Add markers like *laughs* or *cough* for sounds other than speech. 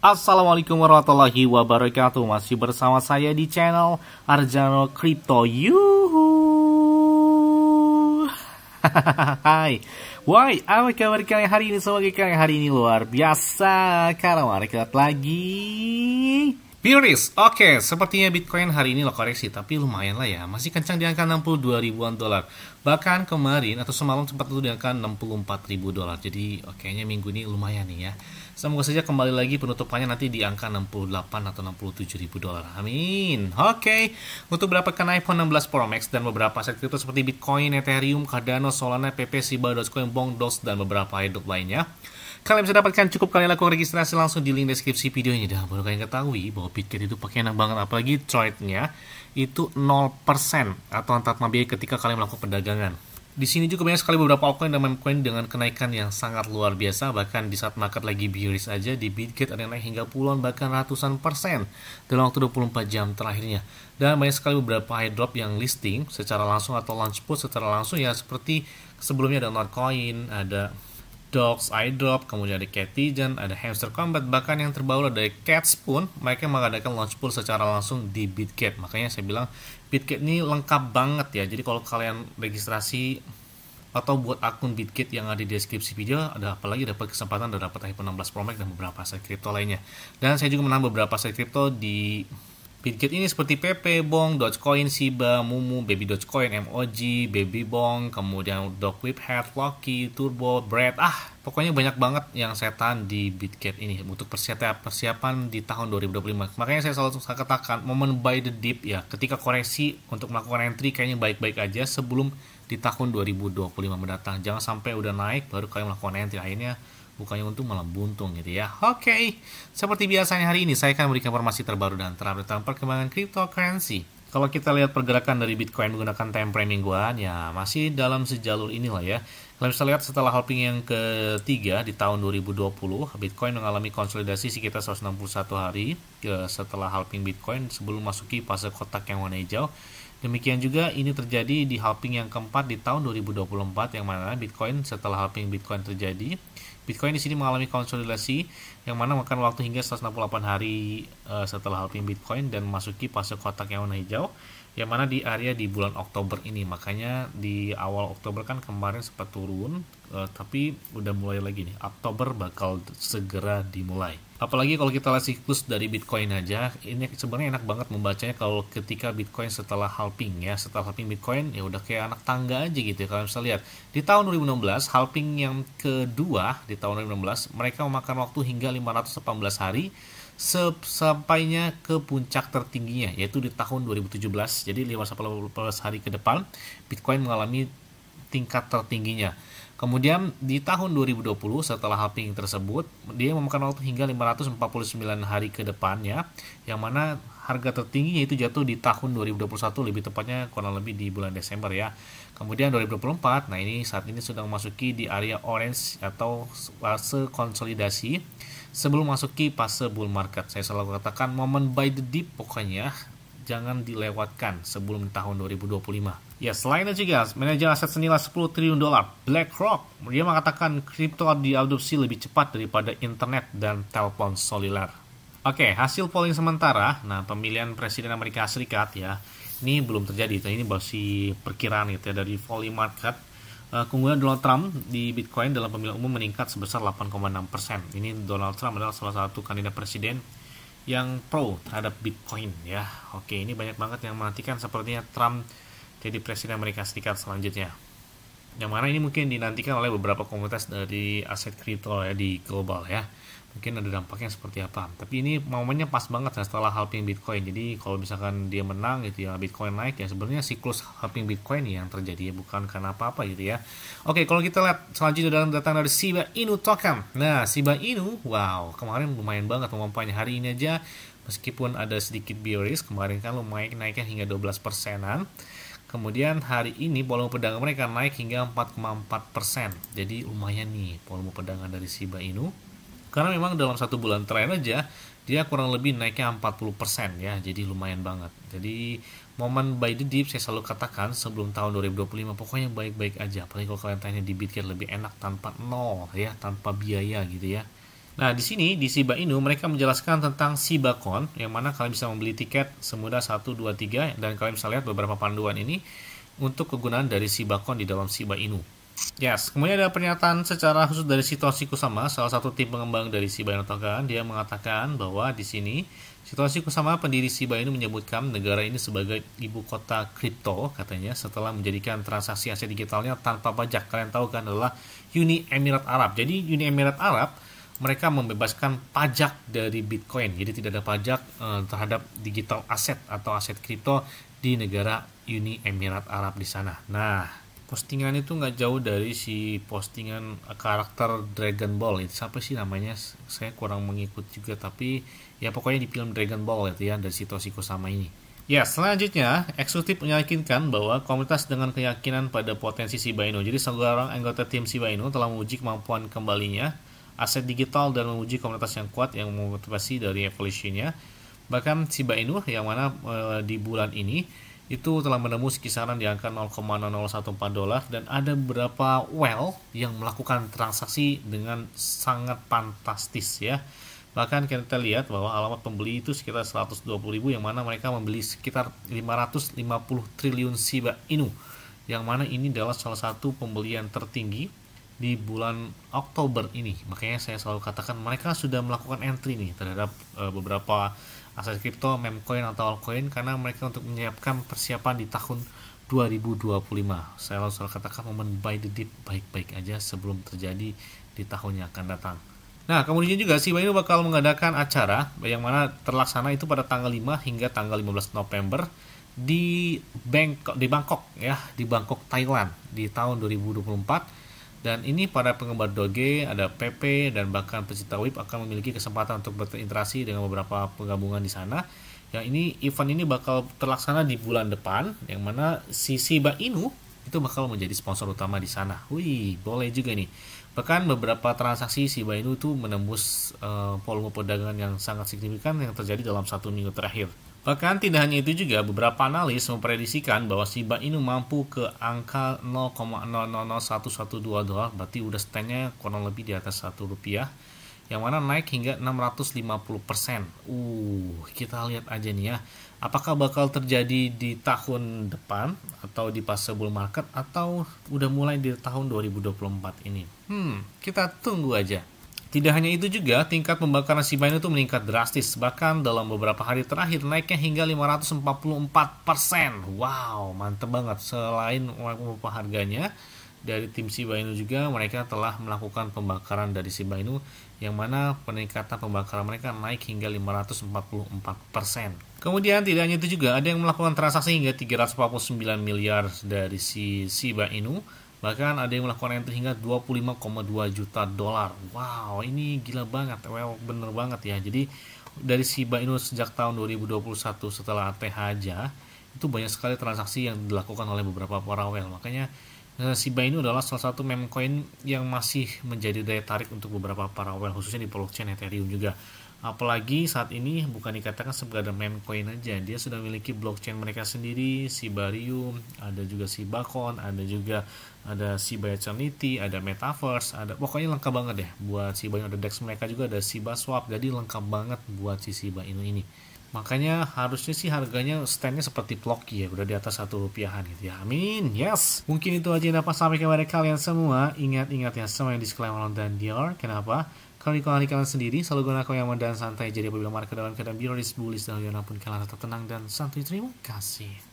Assalamualaikum warahmatullahi wabarakatuh Masih bersama saya di channel Arjano Crypto Yuhu *laughs* Hai Why, apa kabar kalian hari ini? Semoga kalian hari ini luar biasa Karena mari kita lagi Puris, oke, okay, sepertinya Bitcoin hari ini lo koreksi, tapi lumayan lah ya, masih kencang di angka 62 ribuan dolar. Bahkan kemarin atau semalam sempat itu di angka 64 ribu dolar, jadi oke oh, kayaknya minggu ini lumayan nih ya. Semoga saja kembali lagi penutupannya nanti di angka 68 atau 67 ribu dolar, amin. Oke, okay. untuk mendapatkan iPhone 16 Pro Max dan beberapa aset kripto seperti Bitcoin, Ethereum, Cardano, Solana, PP, Shiba, Dogecoin, Bong, Doge, dan beberapa hidup lainnya, Kalian bisa dapatkan cukup kalian lakukan registrasi langsung di link deskripsi video ini. Dan baru kalian ketahui bahwa bitcoin itu pakai enak banget. Apalagi trade-nya itu 0% atau antar biaya ketika kalian melakukan perdagangan. Di sini juga banyak sekali beberapa altcoin dan memecoin dengan kenaikan yang sangat luar biasa. Bahkan di saat market lagi bearish aja, di Bitget ada yang naik hingga puluhan bahkan ratusan persen dalam waktu 24 jam terakhirnya. Dan banyak sekali beberapa high drop yang listing secara langsung atau launch post secara langsung ya seperti sebelumnya ada Nordcoin, ada Dogs, iDrop, kemudian ada Catigen, ada Hamster Combat, bahkan yang terbaru ada Cats pun mereka mengadakan launch pool secara langsung di Bitget. Makanya saya bilang Bitget ini lengkap banget ya. Jadi kalau kalian registrasi atau buat akun Bitget yang ada di deskripsi video ada apalagi dapat kesempatan dan dapat iPhone 16 Pro Max dan beberapa aset kripto lainnya. Dan saya juga menambah beberapa aset kripto di Bitget ini seperti PP, Bong, Dogecoin, Siba, Mumu, Baby Dogecoin, MOG, Baby Bong, kemudian Dogwhip, Head, Loki, Turbo, Bread. Ah, pokoknya banyak banget yang setan di Bitget ini untuk persiapan, persiapan di tahun 2025. Makanya saya selalu saya katakan, momen buy the dip ya, ketika koreksi untuk melakukan entry kayaknya baik-baik aja sebelum di tahun 2025 mendatang. Jangan sampai udah naik baru kalian melakukan entry. Akhirnya bukannya untung malah buntung gitu ya. Oke, okay. seperti biasanya hari ini saya akan memberikan informasi terbaru dan terupdate tentang perkembangan cryptocurrency. Kalau kita lihat pergerakan dari Bitcoin menggunakan time frame mingguan, ya masih dalam sejalur inilah ya. Kalian bisa lihat setelah halving yang ketiga di tahun 2020, Bitcoin mengalami konsolidasi sekitar 161 hari ke setelah halving Bitcoin sebelum masuki fase kotak yang warna hijau. Demikian juga ini terjadi di halving yang keempat di tahun 2024 yang mana Bitcoin setelah halving Bitcoin terjadi Bitcoin di sini mengalami konsolidasi yang mana makan waktu hingga 168 hari uh, setelah halving Bitcoin dan masuki fase kotak yang warna hijau yang mana di area di bulan Oktober ini makanya di awal Oktober kan kemarin sempat turun uh, tapi udah mulai lagi nih Oktober bakal segera dimulai apalagi kalau kita lihat siklus dari Bitcoin aja ini sebenarnya enak banget membacanya kalau ketika Bitcoin setelah halving ya setelah halving Bitcoin ya udah kayak anak tangga aja gitu ya kalian bisa lihat di tahun 2016 halving yang kedua di tahun 2016 mereka memakan waktu hingga 518 hari sampainya ke puncak tertingginya yaitu di tahun 2017. Jadi 518 hari ke depan Bitcoin mengalami tingkat tertingginya. Kemudian di tahun 2020 setelah halving tersebut, dia memakan waktu hingga 549 hari ke depannya, yang mana harga tertingginya itu jatuh di tahun 2021, lebih tepatnya kurang lebih di bulan Desember ya. Kemudian 2024, nah ini saat ini sudah memasuki di area orange atau fase konsolidasi sebelum masuki fase bull market. Saya selalu katakan momen buy the dip pokoknya jangan dilewatkan sebelum tahun 2025. Ya, selain itu juga, manajer aset senilai 10 triliun dolar, BlackRock, dia mengatakan kripto diadopsi lebih cepat daripada internet dan telepon seluler. Oke, hasil polling sementara, nah pemilihan Presiden Amerika Serikat ya, ini belum terjadi ini masih perkiraan gitu ya dari volume market uh, keunggulan Donald Trump di Bitcoin dalam pemilihan umum meningkat sebesar 8,6% persen. ini Donald Trump adalah salah satu kandidat presiden yang pro terhadap Bitcoin ya oke ini banyak banget yang menantikan sepertinya Trump jadi presiden Amerika Serikat selanjutnya yang mana ini mungkin dinantikan oleh beberapa komunitas dari aset kripto ya di global ya mungkin ada dampaknya seperti apa tapi ini momennya pas banget ya setelah halving bitcoin jadi kalau misalkan dia menang gitu ya bitcoin naik ya sebenarnya siklus halving bitcoin yang terjadi ya bukan karena apa apa gitu ya oke kalau kita lihat selanjutnya datang, datang dari Shiba Inu token nah siba Inu wow kemarin lumayan banget memompanya hari ini aja meskipun ada sedikit bearish kemarin kan lumayan naiknya hingga 12 persenan Kemudian hari ini volume pedagang mereka naik hingga 4,4 persen. Jadi lumayan nih volume perdagangan dari siba Inu karena memang dalam satu bulan terakhir aja dia kurang lebih naiknya 40% ya jadi lumayan banget jadi momen buy the dip saya selalu katakan sebelum tahun 2025 pokoknya baik-baik aja apalagi kalau kalian tanya di Bitcoin lebih enak tanpa nol ya tanpa biaya gitu ya Nah, di sini di Siba Inu mereka menjelaskan tentang Siba Coin yang mana kalian bisa membeli tiket semudah 1 2 3 dan kalian bisa lihat beberapa panduan ini untuk kegunaan dari Siba Coin di dalam Siba Inu. Yes, kemudian ada pernyataan secara khusus dari situasi Kusama, salah satu tim pengembang dari Shiba Inu Token. Dia mengatakan bahwa di sini situasi Kusama pendiri Shiba Inu menyebutkan negara ini sebagai ibu kota kripto katanya setelah menjadikan transaksi aset digitalnya tanpa pajak. Kalian tahu kan adalah Uni Emirat Arab. Jadi Uni Emirat Arab mereka membebaskan pajak dari Bitcoin. Jadi tidak ada pajak eh, terhadap digital aset atau aset kripto di negara Uni Emirat Arab di sana. Nah, postingan itu nggak jauh dari si postingan karakter Dragon Ball itu siapa sih namanya saya kurang mengikut juga tapi ya pokoknya di film Dragon Ball itu ya dari si Toshiko sama ini ya selanjutnya eksekutif meyakinkan bahwa komunitas dengan keyakinan pada potensi Shiba Inu jadi seorang anggota tim Shiba Inu telah menguji kemampuan kembalinya aset digital dan menguji komunitas yang kuat yang memotivasi dari evolusinya bahkan Shiba Inu yang mana e, di bulan ini itu telah menembus kisaran di angka 0,014 dolar dan ada beberapa well yang melakukan transaksi dengan sangat fantastis ya. Bahkan kita lihat bahwa alamat pembeli itu sekitar 120 ribu yang mana mereka membeli sekitar 550 triliun Shiba Inu yang mana ini adalah salah satu pembelian tertinggi di bulan Oktober ini. Makanya saya selalu katakan mereka sudah melakukan entry nih terhadap eh, beberapa aset kripto, memcoin atau altcoin karena mereka untuk menyiapkan persiapan di tahun 2025. Saya langsung selalu katakan momen buy the dip baik-baik aja sebelum terjadi di tahun yang akan datang. Nah, kemudian juga si Bayu bakal mengadakan acara yang mana terlaksana itu pada tanggal 5 hingga tanggal 15 November di Bangkok, di Bangkok ya, di Bangkok Thailand di tahun 2024 dan ini para penggemar Doge, ada PP, dan bahkan pecinta WIP akan memiliki kesempatan untuk berinteraksi dengan beberapa penggabungan di sana. Yang ini event ini bakal terlaksana di bulan depan, yang mana sisi Shiba Inu itu bakal menjadi sponsor utama di sana. Wih, boleh juga nih. Bahkan beberapa transaksi Shiba Inu itu menembus uh, volume perdagangan yang sangat signifikan yang terjadi dalam satu minggu terakhir. Bahkan tidak hanya itu juga, beberapa analis memprediksikan bahwa Shiba Inu mampu ke angka 0,000112 dolar, berarti udah standnya kurang lebih di atas 1 rupiah, yang mana naik hingga 650%. persen Uh, kita lihat aja nih ya, apakah bakal terjadi di tahun depan, atau di fase bull market, atau udah mulai di tahun 2024 ini. Hmm, kita tunggu aja. Tidak hanya itu juga, tingkat pembakaran Shiba Inu itu meningkat drastis. Bahkan dalam beberapa hari terakhir naiknya hingga 544%. persen. Wow, mantep banget. Selain memupah harganya, dari tim Shiba Inu juga mereka telah melakukan pembakaran dari Shiba Inu yang mana peningkatan pembakaran mereka naik hingga 544%. Kemudian tidak hanya itu juga, ada yang melakukan transaksi hingga 349 miliar dari si Shiba Inu Bahkan ada yang melakukan entry hingga 25,2 juta dolar. Wow, ini gila banget. Well, bener banget ya. Jadi dari Shiba Inu sejak tahun 2021 setelah ATH aja, itu banyak sekali transaksi yang dilakukan oleh beberapa para whale. Makanya eh, Shiba Inu adalah salah satu meme coin yang masih menjadi daya tarik untuk beberapa para whale khususnya di blockchain Ethereum juga. Apalagi saat ini bukan dikatakan sebagai main coin aja, dia sudah memiliki blockchain mereka sendiri, si Barium, ada juga si Bakon, ada juga ada si Eternity, ada Metaverse, ada pokoknya lengkap banget deh ya. buat si banyak ada Dex mereka juga ada si Swap, jadi lengkap banget buat si Shiba Inu ini. Makanya harusnya sih harganya standnya seperti blok ya, udah di atas satu rupiahan gitu ya. Amin, yes. Mungkin itu aja yang dapat sampai kepada kalian semua. Ingat-ingat ya semua yang disclaimer dan Dior. Kenapa? Kalau di kalian sendiri, selalu gunakan kau yang dan santai. Jadi apabila mereka dalam keadaan biologis, bullish, dan lain-lain pun kalian tetap tenang dan santai. Terima kasih.